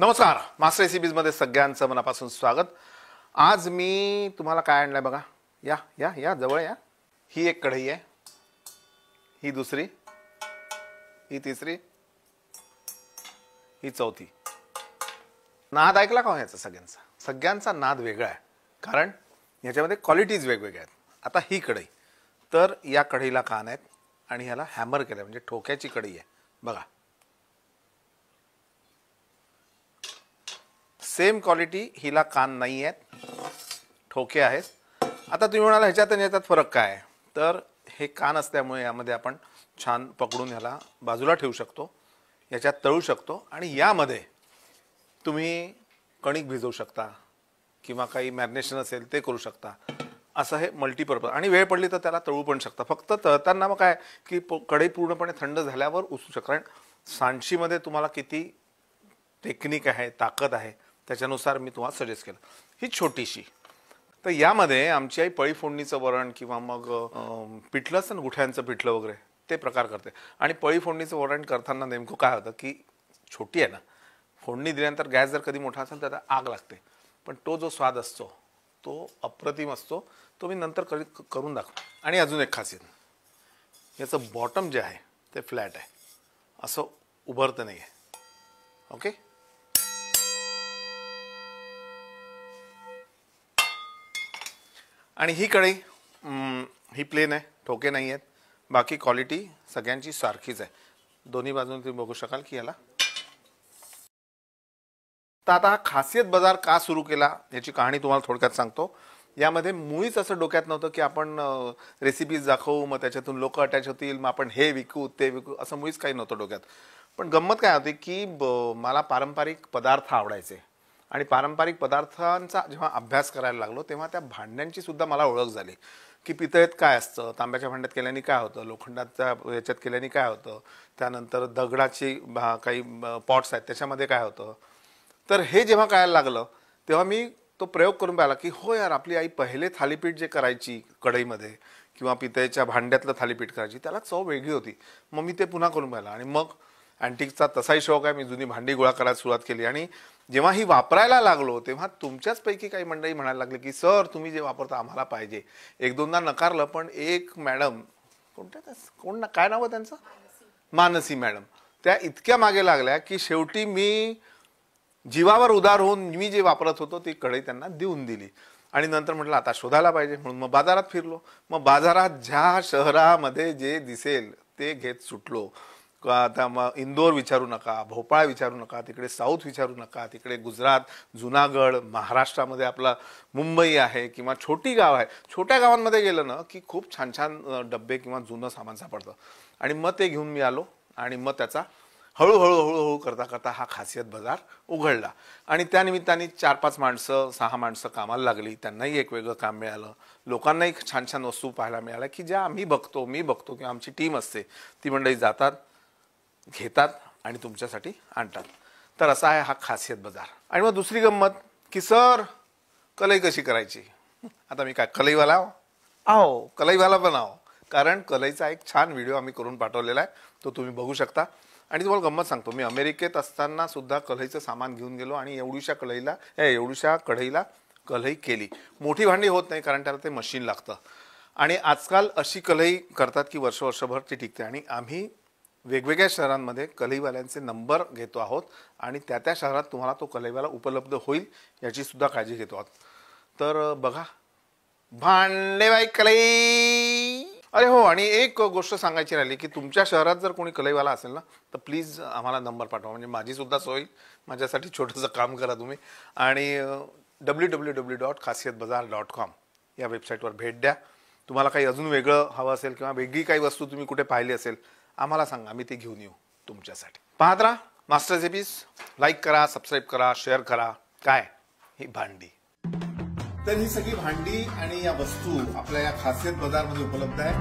नमस्कार मास्टर रेसिपीजमध्ये सगळ्यांचं मनापासून स्वागत आज मी तुम्हाला काय आणलं आहे बघा या या या जवळ या ही एक कढई आहे ही दुसरी ही तिसरी ही चौथी नाद ऐकला का हो ह्याचा सगळ्यांचा सगळ्यांचा नाद वेगळा आहे कारण ह्याच्यामध्ये क्वालिटीज वेगवेगळ्या आहेत आता ही कढई तर या कढईला कान आहेत आणि ह्याला हॅमर केलं म्हणजे ठोक्याची कढई आहे बघा सेम क्वालिटी हिला कान नाही आहेत ठोके आहेत आता तुम्ही म्हणाला ह्याच्यात आणि याच्यात फरक काय आहे तर हे कान असल्यामुळे यामध्ये आपण छान पकडून ह्याला बाजूला ठेवू शकतो याच्यात तळू शकतो आणि यामध्ये तुम्ही कणिक भिजवू शकता किंवा काही मॅरिनेशन असेल ते करू शकता असं हे मल्टीपर्पज आणि वेळ पडली तर त्याला तळू पण शकता फक्त तळताना मग काय की प कढई पूर्णपणे थंड झाल्यावर उसू शकता कारण सांडशीमध्ये तुम्हाला किती टेक्निक आहे ताकद आहे त्याच्यानुसार मी तुम्हाला सजेस्ट केलं ही छोटीशी तर यामध्ये आमची आई पळी फोडणीचं वरण किंवा मग पिठलं असतं गुठ्यांचं पिठलं वगैरे ते प्रकार करते आणि पळी फोडणीचं वरण करताना नेमकं काय होतं की छोटी आहे ना फोडणी दिल्यानंतर गॅस जर कधी मोठा असेल तर आग लागते पण तो जो स्वाद असतो तो अप्रतिम असतो तो मी नंतर करी करून दाखव आणि अजून एक खासियत याचं बॉटम जे आहे ते फ्लॅट आहे असं उभरतं नाही आहे ओके आणि ही कढई ही प्लेन आहे ठोके नाही आहेत बाकी क्वालिटी सगळ्यांची सारखीच आहे दोन्ही बाजूने तुम्ही बघू शकाल की याला तर आता हा खासियत बाजार का सुरू केला याची कहाणी तुम्हाला थोडक्यात सांगतो यामध्ये मुळीच असं डोक्यात नव्हतं की आपण रेसिपीज दाखवू मग त्याच्यातून लोक अटॅच होतील मग आपण हे विकू ते विकू असं मुळीच काही नव्हतं डोक्यात पण गंमत काय होती की मला पारंपरिक पदार्थ आवडायचे आणि पारंपरिक पदार्थांचा जेव्हा अभ्यास करायला लागलो तेव्हा त्या भांड्यांची सुद्धा मला ओळख झाली की पितळेत काय असतं तांब्याच्या भांड्यात केल्याने काय होतं लोखंडाच्या याच्यात केल्याने काय होतं त्यानंतर दगडाची काही पॉट्स आहेत त्याच्यामध्ये काय होतं तर हे जेव्हा कळायला लागलं तेव्हा मी तो प्रयोग करून पाहिला की हो यार आपली आई पहिले थालीपीठ जे करायची कढईमध्ये किंवा पितळेच्या भांड्यातलं थालीपीठ करायची त्याला चव वेगळी होती मग मी ते पुन्हा करून पाहिलं आणि मग अँटिकचा तसाही शौक आहे मी जुनी भांडी गोळा करायला सुरुवात केली आणि जेव्हा ही वापरायला लागलो तेव्हा तुमच्याचपैकी काही मंडळी म्हणायला लागले की सर तुम्ही जे वापरता आम्हाला पाहिजे एक दोनदा नकारलं पण एक मॅडम कोणत्या कोण ना काय नावं त्यांचं मानसी मॅडम त्या इतक्या मागे लागल्या की शेवटी मी जीवावर उदार होऊन मी जे वापरत होतो ती कढई त्यांना देऊन दिली आणि नंतर म्हटलं आता शोधायला पाहिजे म्हणून मग बाजारात फिरलो मग बाजारात ज्या शहरामध्ये जे दिसेल ते घेत सुटलो आता मग इंदोर विचारू नका भोपाळ विचारू नका तिकडे साऊथ विचारू नका तिकडे गुजरात जुनागड महाराष्ट्रामध्ये आपला मुंबई आहे किंवा छोटी गाव आहे छोट्या गावांमध्ये गेलं ना की खूप छान छान डबे किंवा जुनं सामान सापडतं आणि मग ते घेऊन मी आलो आणि मग त्याचा हळूहळू हळूहळू करता करता हा खासियत बाजार उघडला आणि त्यानिमित्ताने चार पाच माणसं सहा माणसं कामाला लागली त्यांनाही एक वेगळं काम मिळालं लोकांनाही छान छान वस्तू पाहायला मिळाल्या की ज्या आम्ही बघतो मी बघतो किंवा आमची टीम असते ती मंडळी जातात घेतात आणि तुमच्यासाठी आणतात तर असा आहे हा खासियत बाजार आणि मग दुसरी गंमत की सर कलई कशी करायची आता मी काय कलईवाला आहो कलईवाला पण आहो कारण कलईचा एक छान व्हिडिओ आम्ही करून पाठवलेला आहे तो तुम्ही बघू शकता आणि तुम्हाला गंमत सांगतो मी अमेरिकेत असताना सुद्धा कलईचं सामान घेऊन गेलो आणि एवढीशा कढईला एवढीशा कढईला कलई केली मोठी भांडी होत नाही कारण त्याला ते मशीन लागतं आणि आजकाल अशी कलई करतात की वर्ष वर्षभर ती टिकते आणि आम्ही वेगवेगळ्या शहरांमध्ये कलईवाल्यांचे नंबर घेतो आहोत आणि त्या त्या शहरात तुम्हाला तो कलईवाला उपलब्ध होईल याची सुद्धा काळजी घेतो आहोत तर बघा भांडेबाई कलई अरे हो आणि एक गोष्ट सांगायची राहिली की तुमच्या शहरात जर कोणी कलईवाला असेल ना तर प्लीज आम्हाला नंबर पाठवा म्हणजे माझी सुद्धा सोय माझ्यासाठी छोटंसं काम करा तुम्ही आणि डब्ल्यू डब्ल्यू डब्ल्यू डॉट खासियत बजार डॉट कॉम या वेबसाईटवर भेट द्या तुम्हाला काही अजून वेगळं हवं असेल किंवा वेगळी काही वस्तू तुम्ही कुठे पाहिली असेल आम्हाला सांगा आम्ही ते घेऊन येऊ तुमच्यासाठी पाहत राहा मास्टर लाईक करा सबस्क्राईब करा शेअर करा काय ही भांडी तर ही सगळी भांडी आणि या वस्तू आपल्या या खासियत बाजारमध्ये उपलब्ध आहे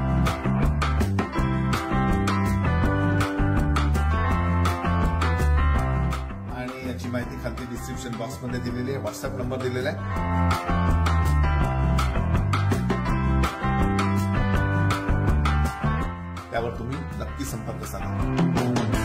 आणि याची माहिती खालती डिस्क्रिप्शन बॉक्समध्ये दिलेली आहे व्हॉट्सअप नंबर दिलेला आहे त्यावर तुम्ही नक्की संपर्क साधा